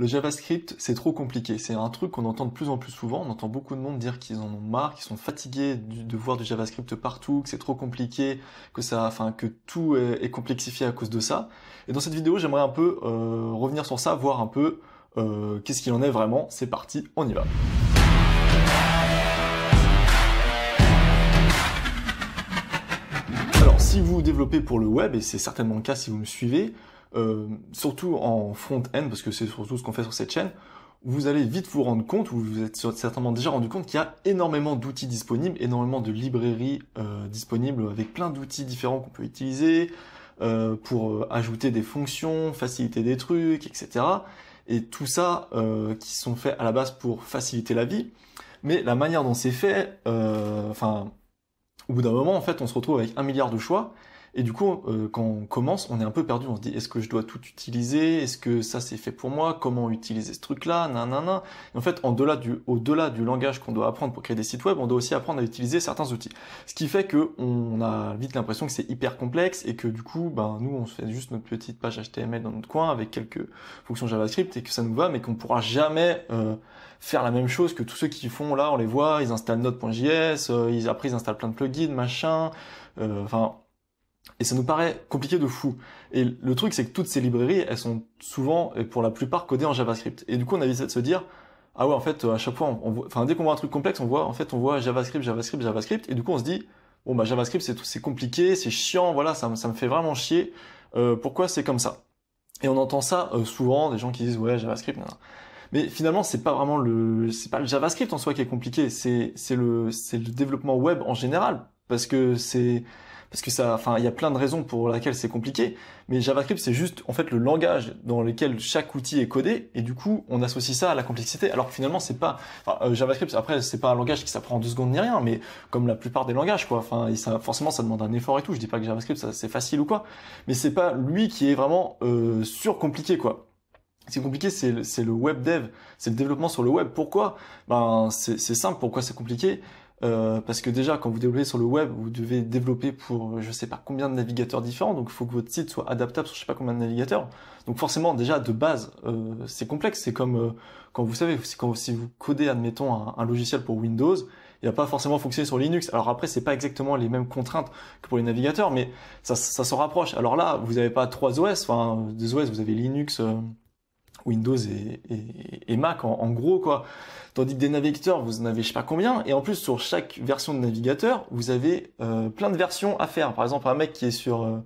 Le JavaScript, c'est trop compliqué. C'est un truc qu'on entend de plus en plus souvent. On entend beaucoup de monde dire qu'ils en ont marre, qu'ils sont fatigués de voir du JavaScript partout, que c'est trop compliqué, que ça, enfin, que tout est, complexifié à cause de ça. Et dans cette vidéo, j'aimerais un peu euh, revenir sur ça, voir un peu euh, qu'est-ce qu'il en est vraiment. C'est parti, on y va. Alors, si vous développez pour le web, et c'est certainement le cas si vous me suivez, euh, surtout en front-end, parce que c'est surtout ce qu'on fait sur cette chaîne, vous allez vite vous rendre compte, vous vous êtes certainement déjà rendu compte qu'il y a énormément d'outils disponibles, énormément de librairies euh, disponibles avec plein d'outils différents qu'on peut utiliser euh, pour ajouter des fonctions, faciliter des trucs, etc. Et tout ça qui sont faits à la base pour faciliter la vie. Mais la manière dont c'est fait, enfin, au bout d'un moment, en fait, on se retrouve avec un milliard de choix et du coup, euh, quand on commence, on est un peu perdu. On se dit, est-ce que je dois tout utiliser Est-ce que ça c'est fait pour moi Comment utiliser ce truc-là Nanana. en fait, en delà du, au-delà du langage qu'on doit apprendre pour créer des sites web, on doit aussi apprendre à utiliser certains outils. Ce qui fait que on a vite l'impression que c'est hyper complexe et que du coup, ben nous, on se fait juste notre petite page HTML dans notre coin avec quelques fonctions JavaScript et que ça nous va, mais qu'on ne pourra jamais euh, faire la même chose que tous ceux qui font là. On les voit, ils installent Node.js, euh, ils après ils installent plein de plugins, machin. Enfin et ça nous paraît compliqué de fou. Et le truc, c'est que toutes ces librairies, elles sont souvent, et euh, pour la plupart, codées en JavaScript. Et du coup, on a essayé de se dire, ah ouais, en fait, euh, à chaque fois, on, enfin, dès qu'on voit un truc complexe, on voit, en fait, on voit JavaScript, JavaScript, JavaScript. Et du coup, on se dit, bon, bah, JavaScript, c'est tout, c'est compliqué, c'est chiant, voilà, ça, ça me fait vraiment chier. Euh, pourquoi c'est comme ça? Et on entend ça souvent, des gens qui disent, ouais, JavaScript, Mais finalement, c'est pas vraiment le, c'est pas le JavaScript en soi qui est compliqué, c'est, le, c'est le développement web en général. Parce que c'est, parce que ça, enfin, il y a plein de raisons pour lesquelles c'est compliqué. Mais JavaScript, c'est juste en fait le langage dans lequel chaque outil est codé, et du coup, on associe ça à la complexité. Alors que finalement, c'est pas, enfin, euh, JavaScript, après, c'est pas un langage qui s'apprend en deux secondes ni rien, mais comme la plupart des langages, quoi. Enfin, forcément, ça demande un effort et tout. Je dis pas que JavaScript, c'est facile ou quoi, mais c'est pas lui qui est vraiment euh, surcompliqué, quoi c'est compliqué, c'est le, le web dev, c'est le développement sur le web. Pourquoi Ben c'est simple. Pourquoi c'est compliqué euh, parce que déjà, quand vous développez sur le web, vous devez développer pour je sais pas combien de navigateurs différents, donc il faut que votre site soit adaptable sur je sais pas combien de navigateurs. Donc forcément, déjà de base, euh, c'est complexe. C'est comme euh, quand vous savez, si vous codez, admettons, un, logiciel pour Windows, il n'a pas forcément fonctionné sur Linux. Alors après, c'est pas exactement les mêmes contraintes que pour les navigateurs, mais ça, ça rapproche. Alors là, vous n'avez pas trois OS, enfin deux OS, vous avez Linux euh, Windows et, Mac en, gros quoi. Tandis que des navigateurs, vous en avez je sais pas combien, et en plus sur chaque version de navigateur, vous avez euh, plein de versions à faire. Par exemple, un mec qui est sur euh,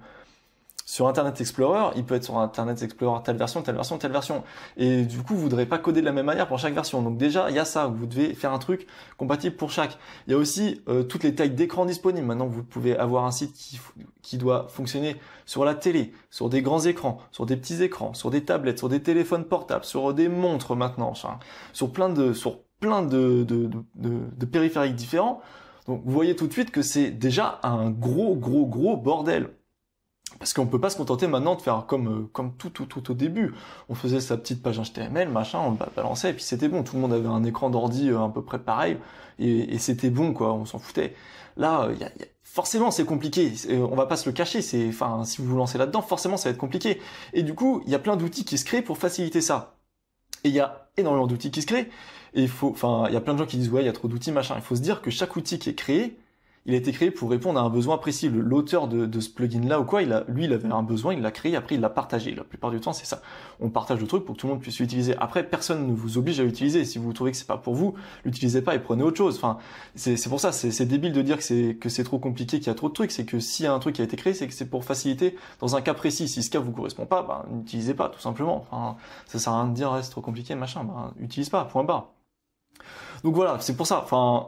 sur Internet Explorer, il peut être sur Internet Explorer telle version, telle version, telle version. Et du coup, vous ne voudrez pas coder de la même manière pour chaque version. Donc déjà, il y a ça, vous devez faire un truc compatible pour chaque. Il y a aussi euh, toutes les tailles d'écran disponibles. Maintenant, vous pouvez avoir un site qui, doit fonctionner sur la télé, sur des grands écrans, sur des petits écrans, sur des tablettes, sur des téléphones portables, sur des montres maintenant, sur plein de, sur plein de, de périphériques différents. Donc vous voyez tout de suite que c'est déjà un gros, gros, gros bordel. Parce qu'on peut pas se contenter maintenant de faire comme euh, comme tout tout tout au début. On faisait sa petite page HTML, machin, on balançait et puis c'était bon. Tout le monde avait un écran d'ordi euh, à peu près pareil et, c'était bon quoi. On s'en foutait. Là, euh, forcément c'est compliqué. On va pas se le cacher. C'est enfin si vous vous lancez là-dedans, forcément ça va être compliqué. Et du coup, il y a plein d'outils qui se créent pour faciliter ça. Et il y a énormément d'outils qui se créent. il faut, il y a plein de gens qui disent ouais, il y a trop d'outils, machin. Il faut se dire que chaque outil qui est créé, il a été créé pour répondre à un besoin précis. L'auteur de, de, ce plugin-là ou quoi, il a, lui, il avait un besoin, il l'a créé, après, il l'a partagé. La plupart du temps, c'est ça. On partage le truc pour que tout le monde puisse l'utiliser. Après, personne ne vous oblige à l'utiliser. Si vous trouvez que c'est pas pour vous, l'utilisez pas et prenez autre chose. Enfin, c'est pour ça, c'est débile de dire que c'est que c'est trop compliqué, qu'il y a trop de trucs. C'est que s'il y a un truc qui a été créé, c'est que c'est pour faciliter dans un cas précis. Si ce cas vous correspond pas, ben, n'utilisez pas, tout simplement. Enfin, ça sert à rien de dire, ah, c'est trop compliqué, machin. Ben, utilise pas, point barre. Donc voilà, c'est pour ça. Enfin,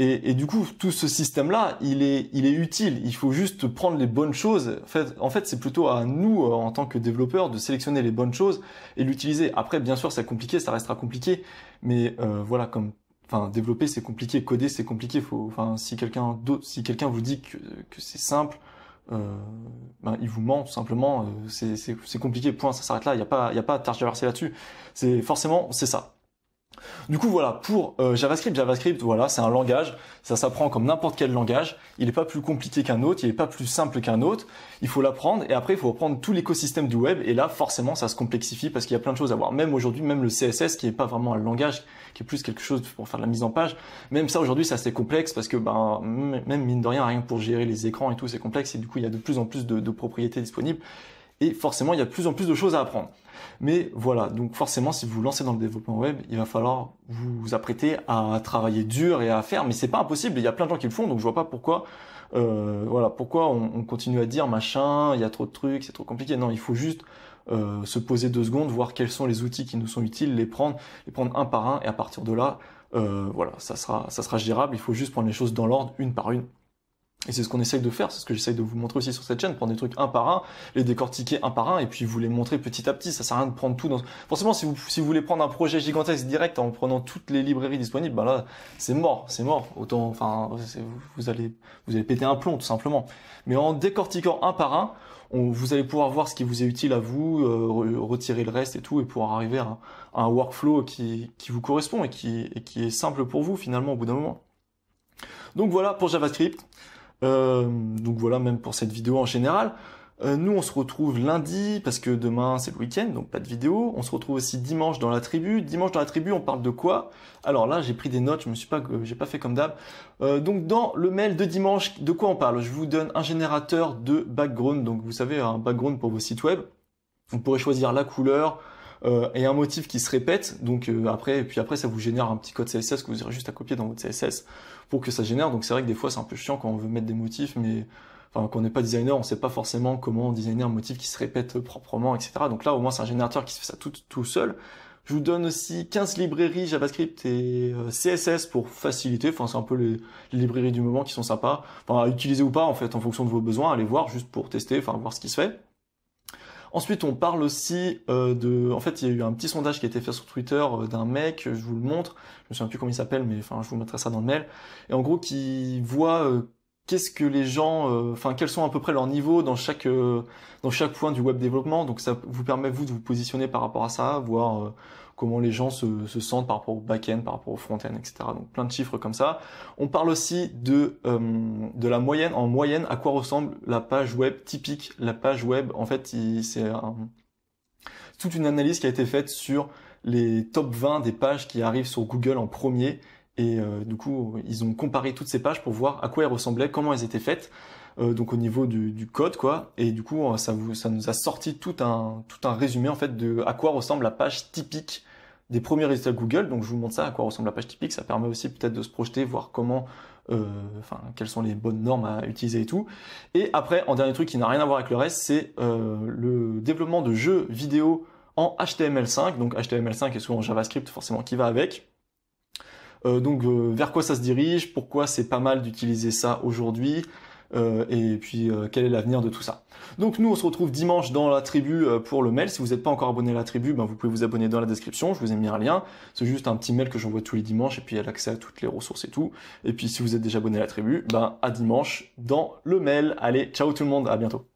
et, et, du coup, tout ce système-là, il est, il est utile. Il faut juste prendre les bonnes choses. En fait, en fait c'est plutôt à nous, euh, en tant que développeurs, de sélectionner les bonnes choses et l'utiliser. Après, bien sûr, c'est compliqué, ça restera compliqué. Mais euh, voilà, comme, enfin, développer, c'est compliqué, coder, c'est compliqué. Faut, enfin, si quelqu'un si quelqu'un vous dit que, c'est simple, euh, ben, il vous ment tout simplement. c'est compliqué. Point. Ça s'arrête là. Il n'y a pas, il y a pas à verser là-dessus. C'est forcément, c'est ça. Du coup, voilà, pour euh, JavaScript, JavaScript, voilà, c'est un langage, ça s'apprend comme n'importe quel langage, il n'est pas plus compliqué qu'un autre, il n'est pas plus simple qu'un autre, il faut l'apprendre, et après, il faut reprendre tout l'écosystème du web, et là, forcément, ça se complexifie, parce qu'il y a plein de choses à voir. Même aujourd'hui, même le CSS, qui n'est pas vraiment un langage, qui est plus quelque chose pour faire de la mise en page, même ça, aujourd'hui, c'est assez complexe, parce que, ben, même mine de rien, rien pour gérer les écrans et tout, c'est complexe, et du coup, il y a de plus en plus de propriétés disponibles, et forcément il y a de plus en plus de choses à apprendre. Mais voilà, donc forcément si vous vous lancez dans le développement web, il va falloir vous apprêter à travailler dur et à faire, mais c'est pas impossible, il y a plein de gens qui le font, donc je vois pas pourquoi euh, voilà, pourquoi on, continue à dire machin, il y a trop de trucs, c'est trop compliqué. Non, il faut juste euh, se poser deux secondes, voir quels sont les outils qui nous sont utiles, les prendre, les prendre un par un, et à partir de là, euh, voilà, ça sera, ça sera gérable. Il faut juste prendre les choses dans l'ordre, une par une, et c'est ce qu'on essaye de faire, c'est ce que j'essaye de vous montrer aussi sur cette chaîne, prendre des trucs un par un, les décortiquer un par un, et puis vous les montrer petit à petit. Ça sert à rien de prendre tout dans. Forcément, si vous si vous voulez prendre un projet gigantesque direct en prenant toutes les librairies disponibles, bah là, c'est mort, c'est mort. Autant, enfin, vous allez vous allez péter un plomb tout simplement. Mais en décortiquant un par un, vous allez pouvoir voir ce qui vous est utile à vous, euh, retirer le reste et tout, et pouvoir arriver à, un workflow qui qui vous correspond et qui et qui est simple pour vous finalement au bout d'un moment. Donc voilà pour JavaScript. Euh, donc voilà, même pour cette vidéo en général. Euh, nous, on se retrouve lundi parce que demain c'est le week-end, donc pas de vidéo. On se retrouve aussi dimanche dans la tribu. Dimanche dans la tribu, on parle de quoi Alors là, j'ai pris des notes, je me suis pas, euh, j'ai pas fait comme d'hab. donc dans le mail de dimanche, de quoi on parle Je vous donne un générateur de background, donc vous savez un background pour vos sites web. Vous pourrez choisir la couleur, euh, et un motif qui se répète. Donc euh, après, et puis après, ça vous génère un petit code CSS que vous irez juste à copier dans votre CSS pour que ça génère. Donc c'est vrai que des fois, c'est un peu chiant quand on veut mettre des motifs, mais enfin quand on n'est pas designer, on sait pas forcément comment designer un motif qui se répète proprement, etc. Donc là, au moins, c'est un générateur qui fait ça tout, tout seul. Je vous donne aussi 15 librairies JavaScript et euh, CSS pour faciliter. Enfin, c'est un peu les, librairies du moment qui sont sympas. Enfin, à utiliser ou pas, en fait, en fonction de vos besoins. Allez voir juste pour tester, enfin, voir ce qui se fait. Ensuite, on parle aussi euh, de... En fait, il y a eu un petit sondage qui a été fait sur Twitter euh, d'un mec, je vous le montre, je me souviens plus comment il s'appelle, mais enfin, je vous mettrai ça dans le mail. Et en gros, qui voit euh, qu'est-ce que les gens, enfin, quels sont à peu près leurs niveaux dans chaque dans chaque point du web développement. Donc ça vous permet vous de vous positionner par rapport à ça, voir comment les gens se, sentent par rapport au back-end, par rapport au front-end, etc. Donc plein de chiffres comme ça. On parle aussi euh, de, la moyenne, en moyenne, à quoi ressemble la page web typique. La page web, en fait, c'est toute une analyse qui a été faite sur les top 20 des pages qui arrivent sur Google en premier. Et euh, du coup, ils ont comparé toutes ces pages pour voir à quoi elles ressemblaient, comment elles étaient faites, euh, donc au niveau du, code, quoi. Et du coup, ça, nous a sorti tout un, tout un résumé en fait de à quoi ressemble la page typique des premiers résultats Google. Donc je vous montre ça, à quoi ressemble la page typique. Ça permet aussi peut-être de se projeter, voir comment, euh, enfin, quelles sont les bonnes normes à utiliser et tout. Et après, en dernier truc qui n'a rien à voir avec le reste, c'est euh, le développement de jeux vidéo en HTML5. Donc HTML5 est souvent JavaScript forcément qui va avec. Euh, donc vers quoi ça se dirige, pourquoi c'est pas mal d'utiliser ça aujourd'hui, euh, et puis euh, quel est l'avenir de tout ça. Donc nous on se retrouve dimanche dans la tribu euh, pour le mail. Si vous n'êtes pas encore abonné à la tribu, ben, vous pouvez vous abonner dans la description, je vous ai mis un lien. C'est juste un petit mail que j'envoie tous les dimanches et puis il y a l'accès à toutes les ressources et tout. Et puis si vous êtes déjà abonné à la tribu, ben à dimanche dans le mail. Allez, ciao tout le monde, à bientôt.